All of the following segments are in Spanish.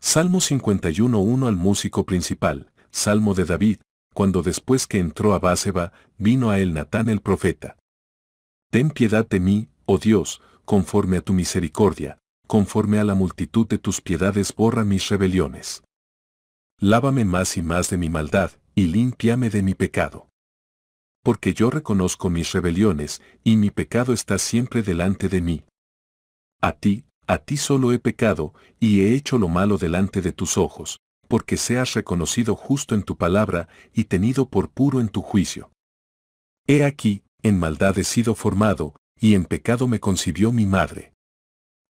Salmo 51.1 al músico principal, Salmo de David, cuando después que entró a Báseba, vino a él Natán el profeta. Ten piedad de mí, oh Dios, conforme a tu misericordia, conforme a la multitud de tus piedades borra mis rebeliones. Lávame más y más de mi maldad, y límpiame de mi pecado. Porque yo reconozco mis rebeliones, y mi pecado está siempre delante de mí. A ti, a ti solo he pecado, y he hecho lo malo delante de tus ojos, porque seas reconocido justo en tu palabra, y tenido por puro en tu juicio. He aquí, en maldad he sido formado, y en pecado me concibió mi madre.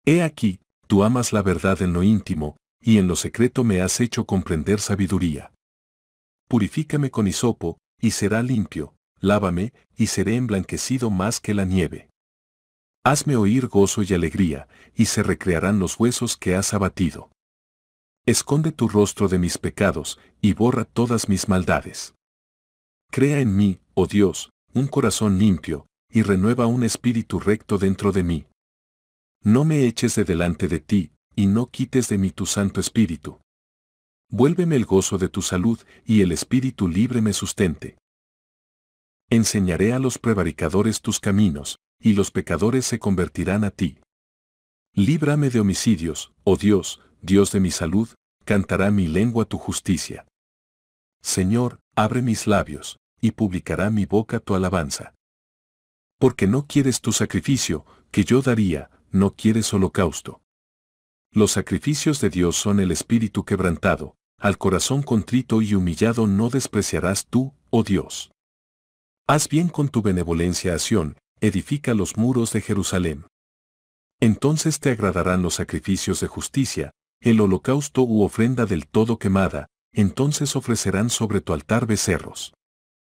He aquí, tú amas la verdad en lo íntimo, y en lo secreto me has hecho comprender sabiduría. Purifícame con hisopo, y será limpio, lávame, y seré emblanquecido más que la nieve. Hazme oír gozo y alegría, y se recrearán los huesos que has abatido. Esconde tu rostro de mis pecados, y borra todas mis maldades. Crea en mí, oh Dios, un corazón limpio, y renueva un espíritu recto dentro de mí. No me eches de delante de ti, y no quites de mí tu santo espíritu. Vuélveme el gozo de tu salud, y el espíritu libre me sustente. Enseñaré a los prevaricadores tus caminos, y los pecadores se convertirán a ti. Líbrame de homicidios, oh Dios, Dios de mi salud, cantará mi lengua tu justicia. Señor, abre mis labios, y publicará mi boca tu alabanza. Porque no quieres tu sacrificio, que yo daría, no quieres holocausto. Los sacrificios de Dios son el espíritu quebrantado, al corazón contrito y humillado no despreciarás tú, oh Dios. Haz bien con tu benevolencia a Sión, edifica los muros de Jerusalén. Entonces te agradarán los sacrificios de justicia, el holocausto u ofrenda del todo quemada, entonces ofrecerán sobre tu altar becerros.